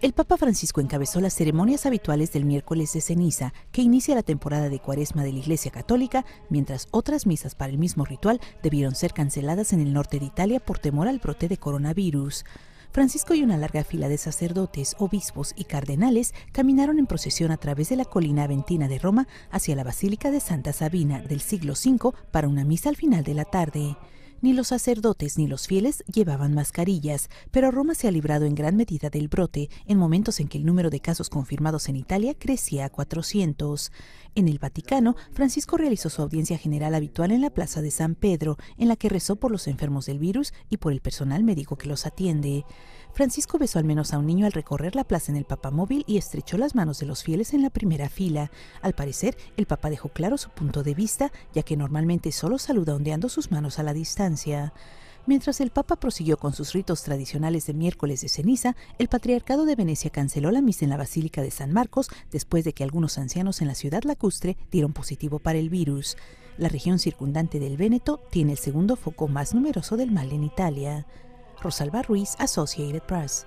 El Papa Francisco encabezó las ceremonias habituales del miércoles de ceniza, que inicia la temporada de cuaresma de la Iglesia Católica, mientras otras misas para el mismo ritual debieron ser canceladas en el norte de Italia por temor al brote de coronavirus. Francisco y una larga fila de sacerdotes, obispos y cardenales caminaron en procesión a través de la colina aventina de Roma hacia la Basílica de Santa Sabina del siglo V para una misa al final de la tarde. Ni los sacerdotes ni los fieles llevaban mascarillas, pero Roma se ha librado en gran medida del brote en momentos en que el número de casos confirmados en Italia crecía a 400. En el Vaticano, Francisco realizó su audiencia general habitual en la Plaza de San Pedro, en la que rezó por los enfermos del virus y por el personal médico que los atiende. Francisco besó al menos a un niño al recorrer la plaza en el papamóvil y estrechó las manos de los fieles en la primera fila. Al parecer, el papa dejó claro su punto de vista, ya que normalmente solo saluda ondeando sus manos a la distancia. Mientras el Papa prosiguió con sus ritos tradicionales de miércoles de ceniza, el Patriarcado de Venecia canceló la misa en la Basílica de San Marcos después de que algunos ancianos en la ciudad lacustre dieron positivo para el virus. La región circundante del Véneto tiene el segundo foco más numeroso del mal en Italia. Rosalba Ruiz, Associated Press.